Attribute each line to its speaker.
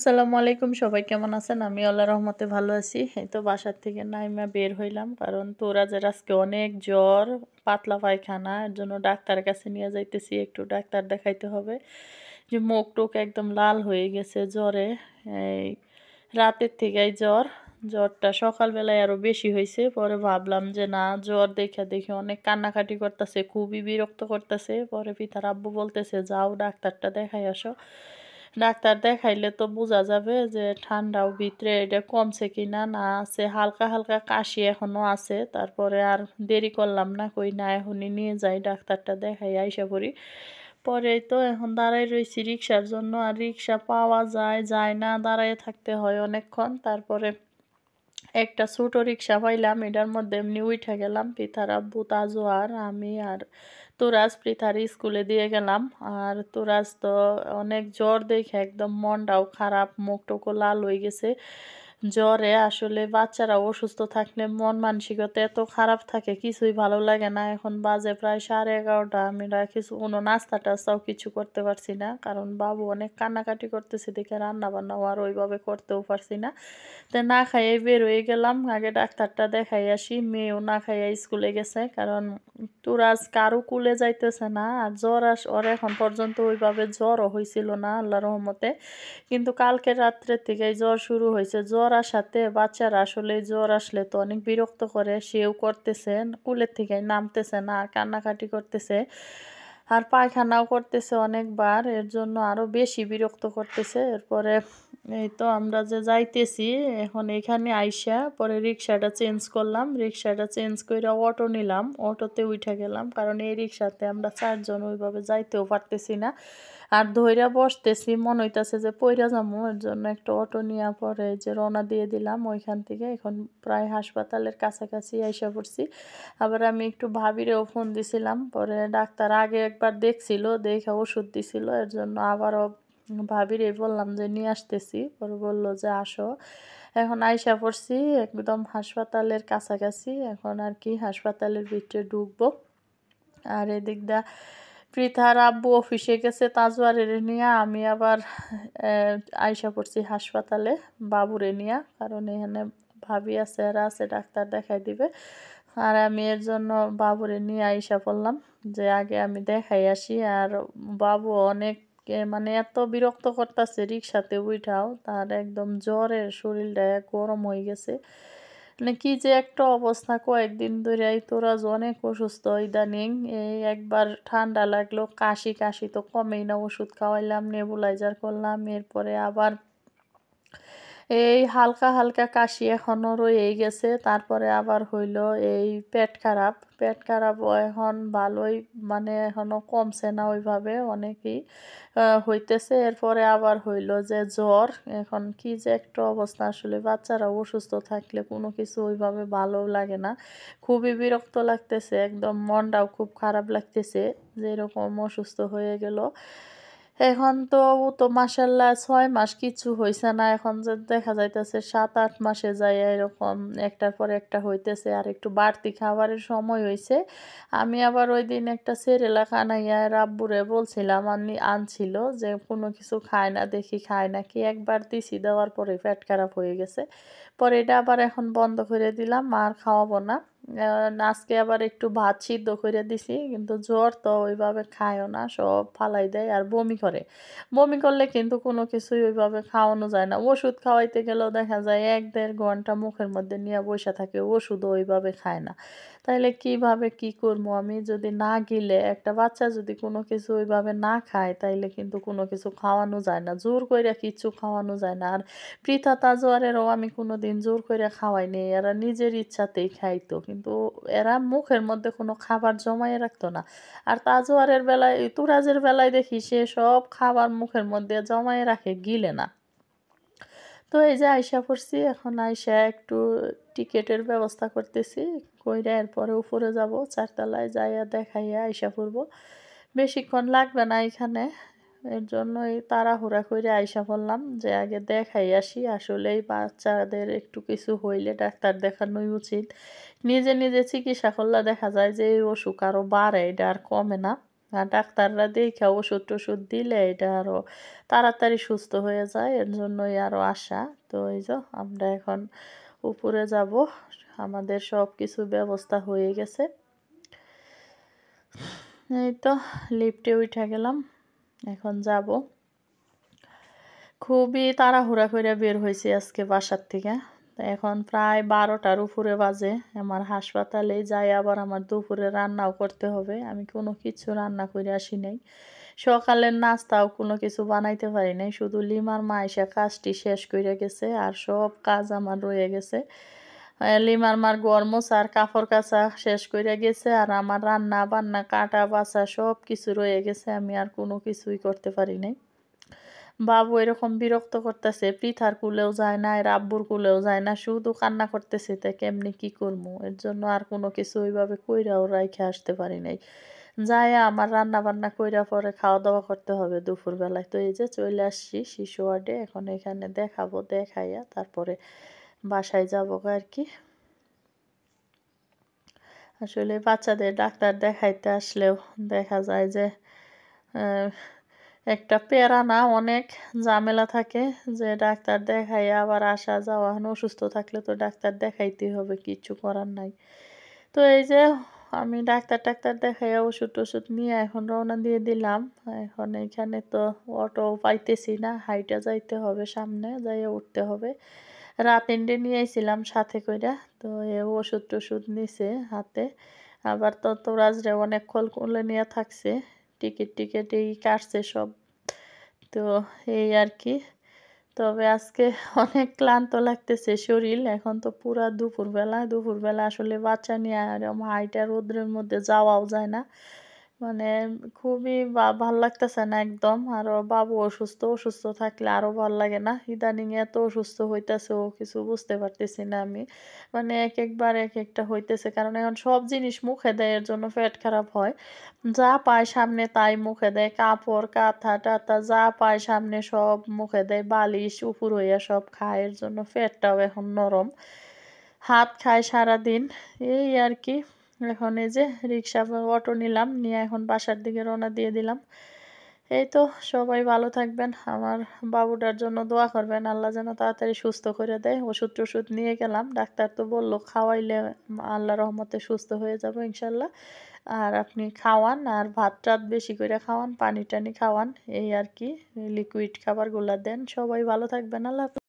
Speaker 1: আসসালামু আলাইকুম সবাই কেমন আছেন আমি আল্লাহ রহমতে ভালো আছি এই তো বাসার থেকে নাইমা বের হইলাম কারণ তোরা তোরাজের আজকে অনেক জ্বর পাতলা পায়খানা এর জন্য ডাক্তারের কাছে নিয়ে যাইতেছি একটু ডাক্তার দেখাইতে হবে যে মুখ টুক একদম লাল হয়ে গেছে জ্বরে এই রাতের থেকেই জ্বর জ্বরটা সকালবেলায় আরও বেশি হয়েছে পরে ভাবলাম যে না জ্বর দেখে দেখে অনেক কান্নাকাটি করতেছে খুবই বিরক্ত করতেছে পরে পিতার আব্বু বলতেছে যাও ডাক্তারটা দেখাই আসো ডাক্তার দেখাইলে তো বোঝা যাবে যে ঠান্ডাও ভিতরে এটা কমছে কি না না আছে হালকা হালকা কাশি এখনও আছে তারপরে আর দেরি করলাম না কই না এখনই নিয়ে যাই ডাক্তারটা দেখাই আইসা করি পরে তো এখন দাঁড়াই রয়েছি রিক্সার জন্য আর রিক্সা পাওয়া যায় যায় না দাঁড়াই থাকতে হয় অনেকক্ষণ তারপরে একটা ছোট রিক্সা পাইলাম এটার মধ্যে এমনি উঠে গেলাম পিতার আব্বু তাজু আর আমি আর তোরাজ পৃথার স্কুলে দিয়ে গেলাম আর তোরাজ তো অনেক জ্বর দেখে একদম মনটাও খারাপ মুখ টুকু লাল হয়ে গেছে জ্বরে আসলে বাচ্চারা অসুস্থ থাকলে মন মানসিকতা এত খারাপ থাকে কিছুই ভালো লাগে না এখন বাজে প্রায় সাড়ে এগারোটা আমরা কিছু কোনো নাস্তা টাস্তাও কিছু করতে পারছি না কারণ বাবু অনেক কান্নাকাটি করতেছে দেখে রান্না বান্নাও আর ওইভাবে করতেও পারছি না তো না খাইয়ে বেরোয়ে গেলাম আগে ডাক্তারটা দেখাই আসি মেয়েও না খাইয়া স্কুলে গেছে কারণ তুরাজ কারো কুলে যাইতেছে না আর জ্বর আস ওর এখন পর্যন্ত ওইভাবে জ্বরও হয়েছিল না আল্লাহ রহমতে কিন্তু কালকে রাত্রের থেকে জ্বর শুরু হয়েছে জ্বর জ্বর আসাতে বাচ্চার আসলে জ্বর আসলে তো অনেক বিরক্ত করে সেও করতেছে কুলের থেকে নামতেছে না কান্নাকাটি করতেছে আর পায়খানাও করতেছে অনেকবার এর জন্য আরও বেশি বিরক্ত করতেছে এরপরে এই তো আমরা যে যাইতেছি এখন এখানে আইসা পরে রিক্সাটা চেঞ্জ করলাম রিক্সাটা চেঞ্জ করে অটো নিলাম অটোতে উঠে গেলাম কারণ এই রিক্সাতে আমরা চারজন ওইভাবে যাইতেও পারতেছি না আর ধৈরা বসতেছি মনে হইতেছে যে পইরা যাবো এর জন্য একটা অটো নেওয়া পরে যে রওনা দিয়ে দিলাম ওইখান থেকে এখন প্রায় হাসপাতালের কাছাকাছি আইসা পড়ছি আবার আমি একটু ভাবিরেও ফোন দিছিলাম পরে ডাক্তার আগে একবার দেখছিল দেখে ওষুধ দিছিল এর জন্য আবারও এই বললাম যে নিয়ে আসতেছি পরে বললো যে আসো এখন আইসা পড়ছি একদম হাসপাতালের কাছাকাছি এখন আর কি হাসপাতালের ভিতরে ঢুকবো আর এদিক দা পৃথার আব্বু অফিসে গেছে তাজওয়ারের নিয়ে আমি আবার আইসা পড়ছি হাসপাতালে বাবুরে নিয়ে কারণ এখানে ভাবি আছে এরা আছে ডাক্তার দেখাই দিবে আর আমি এর জন্য বাবুরে নিয়ে আইসা পড়লাম যে আগে আমি দেখাই আসি আর বাবু অনেক মানে এত বিরক্ত করতেছে রিক্সাতে উঠাও তার একদম জ্বরের শরীরটা গরম হয়ে গেছে মানে কি যে একটা অবস্থা কয়েকদিন ধরে এই তোরা অনেক অসুস্থ ইদানিং এই একবার ঠান্ডা লাগলো কাশি কাশি তো কমেই না ওষুধ খাওয়াইলাম নেবুলাইজার করলাম এরপরে আবার এই হালকা হালকা কাশি এখনও রয়েই গেছে তারপরে আবার হইল এই পেট খারাপ পেট খারাপ এখন ভালোই মানে এখনও কমছে না ওইভাবে অনেকই হইতেছে এরপরে আবার হইল যে জ্বর এখন কি যে একটা অবস্থা আসলে বাচ্চারা অসুস্থ থাকলে কোনো কিছু ওইভাবে ভালো লাগে না খুবই বিরক্ত লাগতেছে একদম মনটাও খুব খারাপ লাগতেছে যেরকম অসুস্থ হয়ে গেল এখন তো তো মাসাল্লাহ ছয় মাস কিছু হয়েছে না এখন যে দেখা যাইতেছে সাত আট মাসে যাই এরকম একটার পর একটা হইতেছে আর একটু বাড়তি খাবারের সময় হয়েছে আমি আবার ওই দিন একটা সেরেলা খানাইয়া রাব্বুরে বলছিলাম আমি আনছিল যে কোনো কিছু খায় না দেখি খায় না কি একবার দিছি দেওয়ার পরে পেট খারাপ হয়ে গেছে পরে এটা আবার এখন বন্ধ করে দিলাম আর খাওয়াবো না আজকে আবার একটু ভাত সিদ্ধ করে দিছি কিন্তু জ্বর তো ওইভাবে খায়ও না সব ফালাই দেয় আর বমি করে বমি করলে কিন্তু কোনো কিছুই ওইভাবে খাওয়ানো যায় না ওষুধ খাওয়াইতে গেলেও দেখা যায় এক দেড় ঘন্টা মুখের মধ্যে নিয়ে বসে থাকে ওষুধও ওইভাবে খায় না তাহলে কিভাবে কি করব আমি যদি না গিলে একটা বাচ্চা যদি কোনো কিছু ওইভাবে না খায় তাইলে কিন্তু কোনো কিছু খাওয়ানো যায় না জোর করে কিছু খাওয়ানো যায় না আর পৃথা তাজোয়ারেরও আমি কোনো দিন জোর করে খাওয়াই নেই এরা নিজের ইচ্ছাতেই খাইতো কিন্তু এরা মুখের মধ্যে কোনো খাবার জমায়ে রাখতো না আর তাজোয়ারের বেলায় তুরাজের বেলায় দেখি সে সব খাবার মুখের মধ্যে জমায়ে রাখে গিলে না তো এই যে আয়সা পড়ছি এখন আয়সা একটু টিকেটের ব্যবস্থা করতেছি কইরা এরপরে উপরে যাব চারতলায় যাইয়া দেখাইয়া আয়সা পড়ব বেশিক্ষণ লাগবে না এখানে এর জন্যই তাড়াহুড়া করে আয়সা বললাম যে আগে দেখাই আসি আসলে বাচ্চাদের একটু কিছু হইলে ডাক্তার দেখানোই উচিত নিজে নিজে চিকিৎসা করলে দেখা যায় যে এই অসুখ আরও বাড়ে এটা আর কমে না আর ডাক্তাররা দেখে ওষুধ টষুধ দিলে এটা আরও তাড়াতাড়ি সুস্থ হয়ে যায় এর জন্যই আরও আশা তো এই যে আমরা এখন উপরে যাব আমাদের সব কিছু ব্যবস্থা হয়ে গেছে এই তো লিফটে উঠে গেলাম এখন যাব খুবই তাড়াহুড়া করে বের হয়েছি আজকে বাসার থেকে এখন প্রায় বারোটার উপরে বাজে আমার হাসপাতালে যাই আবার আমার দুপুরে রান্নাও করতে হবে আমি কোনো কিছু রান্না করে আসি নাই সকালের নাস্তাও কোনো কিছু বানাইতে পারি নাই শুধু লিমার মা এসে কাজটি শেষ করে গেছে আর সব কাজ আমার রয়ে গেছে লিমার মার গরমস আর কাপড় কাচা শেষ করে গেছে আর আমার রান্না বান্না কাটা বাসা সব কিছু রয়ে গেছে আমি আর কোনো কিছুই করতে পারি নাই বাবু এরকম বিরক্ত করতেছে পৃথার কুলেও যায় না এর আব্বুর কুলেও যায় না শুধু কান্না করতেছে তাই কেমনি কি করবো এর জন্য আর কোনো কিছু ওইভাবে কইরাও রাইখে আসতে পারি নাই যায় আমার রান্না বান্না কইরা পরে খাওয়া দাওয়া করতে হবে দুপুরবেলায় তো এই যে চলে আসছি শিশু ওয়ার্ডে এখন এখানে দেখাবো দেখাইয়া তারপরে বাসায় যাবো আর কি আসলে বাচ্চাদের ডাক্তার দেখাইতে আসলেও দেখা যায় যে একটা প্যারা না অনেক ঝামেলা থাকে যে ডাক্তার দেখাই আবার আসা যাওয়া অসুস্থ থাকলে তো ডাক্তার দেখাইতেই হবে কিছু করার নাই তো এই যে আমি ডাক্তার টাক্তার দেখাইয়া ওষুধ টষুধ নিয়ে এখন রওনা দিয়ে দিলাম এখন এখানে তো অটো পাইতেছি না হাইটা যাইতে হবে সামনে যাইয়ে উঠতে হবে রাত এন্ডে নিয়ে আইছিলাম সাথে কইরা তো এ ওষুধ টষুধ নিছে হাতে আবার তো তোরাজরে অনেক খোল কুলে নিয়ে থাকছে টিকিট টিকিট এই কাটছে সব তো এই আর কি তবে আজকে অনেক ক্লান্ত লাগতেছে শরীর এখন তো পুরা দুপুরবেলা দুপুরবেলা আসলে বাচ্চা নিয়ে আর হাইটা রৌদ্রের মধ্যে যাওয়াও যায় না মানে খুবই ভাল লাগতেছে না একদম আর বাবু অসুস্থ অসুস্থ থাকলে আরও ভাল লাগে না ইদানিং এত অসুস্থ হইতেছে ও কিছু বুঝতে পারতেছি না আমি মানে এক একবার এক একটা হইতেছে কারণ এখন সব জিনিস মুখে দেয় এর জন্য পেট খারাপ হয় যা পায় সামনে তাই মুখে দেয় কাপড় কাঁথা টাথা যা পায় সামনে সব মুখে দেয় বালিশ উপর হইয়া সব খায় এর জন্য পেটটাও এখন নরম হাত খায় সারাদিন এই আর কি এখন এই যে রিক্সা অটো নিলাম নিয়ে এখন বাসার দিকে রওনা দিয়ে দিলাম এই তো সবাই ভালো থাকবেন আমার বাবুটার জন্য দোয়া করবেন আল্লাহ যেন তাড়াতাড়ি সুস্থ করে দেয় ওষুধ টষুধ নিয়ে গেলাম ডাক্তার তো বললো খাওয়াইলে আল্লাহ রহমতে সুস্থ হয়ে যাব ইনশাল্লাহ আর আপনি খাওয়ান আর ভাত টাত বেশি করে খাওয়ান পানি টানি খাওয়ান এই আর কি লিকুইড খাবারগুলো দেন সবাই ভালো থাকবেন আল্লাহ